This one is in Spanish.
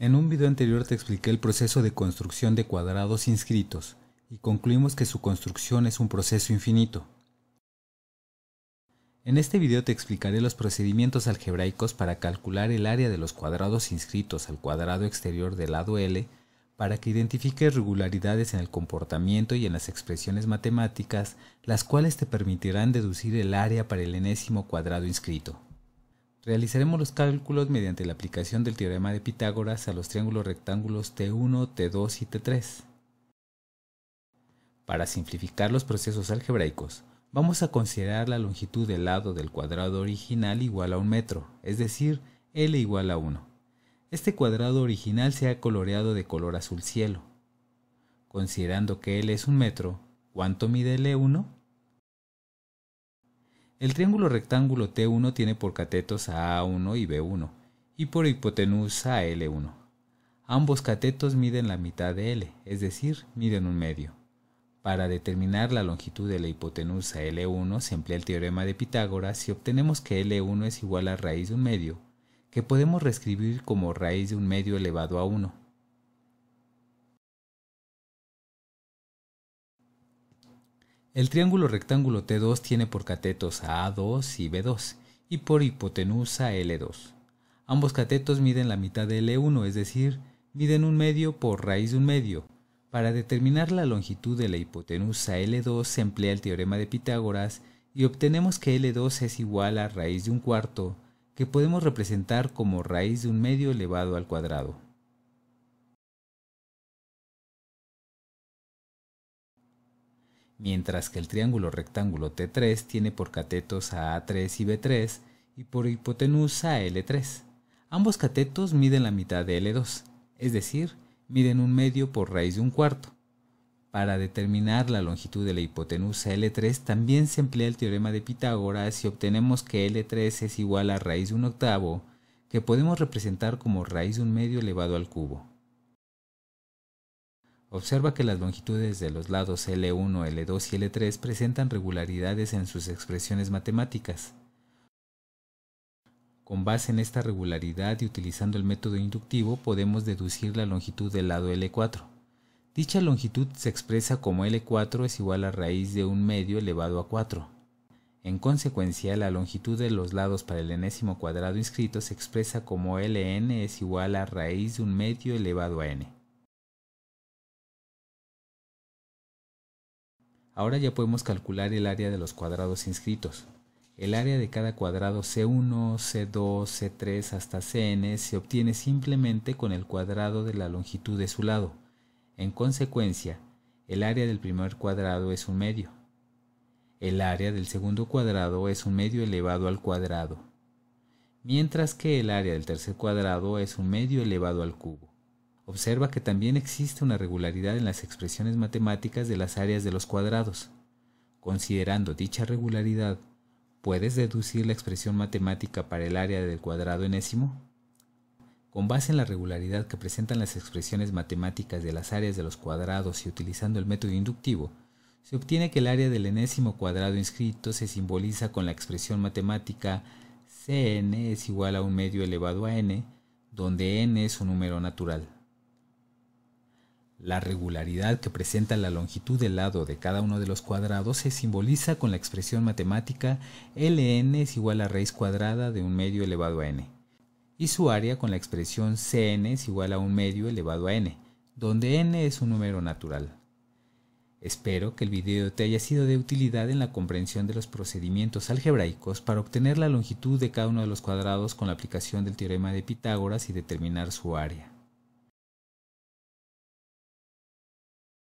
En un video anterior te expliqué el proceso de construcción de cuadrados inscritos y concluimos que su construcción es un proceso infinito. En este video te explicaré los procedimientos algebraicos para calcular el área de los cuadrados inscritos al cuadrado exterior del lado L para que identifiques regularidades en el comportamiento y en las expresiones matemáticas, las cuales te permitirán deducir el área para el enésimo cuadrado inscrito. Realizaremos los cálculos mediante la aplicación del teorema de Pitágoras a los triángulos rectángulos T1, T2 y T3. Para simplificar los procesos algebraicos, vamos a considerar la longitud del lado del cuadrado original igual a un metro, es decir, L igual a 1. Este cuadrado original se ha coloreado de color azul cielo. Considerando que L es un metro, ¿cuánto mide L1? El triángulo rectángulo T1 tiene por catetos a 1 y B1 y por hipotenusa a L1. Ambos catetos miden la mitad de L, es decir, miden un medio. Para determinar la longitud de la hipotenusa L1 se emplea el teorema de Pitágoras y obtenemos que L1 es igual a raíz de un medio, que podemos reescribir como raíz de un medio elevado a 1 El triángulo rectángulo T2 tiene por catetos a 2 y B2 y por hipotenusa L2. Ambos catetos miden la mitad de L1, es decir, miden un medio por raíz de un medio. Para determinar la longitud de la hipotenusa L2 se emplea el teorema de Pitágoras y obtenemos que L2 es igual a raíz de un cuarto, que podemos representar como raíz de un medio elevado al cuadrado. mientras que el triángulo rectángulo T3 tiene por catetos a A3 y B3 y por hipotenusa L3. Ambos catetos miden la mitad de L2, es decir, miden un medio por raíz de un cuarto. Para determinar la longitud de la hipotenusa L3 también se emplea el teorema de Pitágoras y obtenemos que L3 es igual a raíz de un octavo, que podemos representar como raíz de un medio elevado al cubo. Observa que las longitudes de los lados L1, L2 y L3 presentan regularidades en sus expresiones matemáticas. Con base en esta regularidad y utilizando el método inductivo podemos deducir la longitud del lado L4. Dicha longitud se expresa como L4 es igual a raíz de un medio elevado a 4. En consecuencia, la longitud de los lados para el enésimo cuadrado inscrito se expresa como Ln es igual a raíz de un medio elevado a n. Ahora ya podemos calcular el área de los cuadrados inscritos. El área de cada cuadrado C1, C2, C3 hasta Cn se obtiene simplemente con el cuadrado de la longitud de su lado. En consecuencia, el área del primer cuadrado es un medio. El área del segundo cuadrado es un medio elevado al cuadrado. Mientras que el área del tercer cuadrado es un medio elevado al cubo observa que también existe una regularidad en las expresiones matemáticas de las áreas de los cuadrados. Considerando dicha regularidad, ¿puedes deducir la expresión matemática para el área del cuadrado enésimo? Con base en la regularidad que presentan las expresiones matemáticas de las áreas de los cuadrados y utilizando el método inductivo, se obtiene que el área del enésimo cuadrado inscrito se simboliza con la expresión matemática Cn es igual a un medio elevado a n, donde n es un número natural. La regularidad que presenta la longitud del lado de cada uno de los cuadrados se simboliza con la expresión matemática ln es igual a raíz cuadrada de un medio elevado a n, y su área con la expresión cn es igual a un medio elevado a n, donde n es un número natural. Espero que el video te haya sido de utilidad en la comprensión de los procedimientos algebraicos para obtener la longitud de cada uno de los cuadrados con la aplicación del teorema de Pitágoras y determinar su área.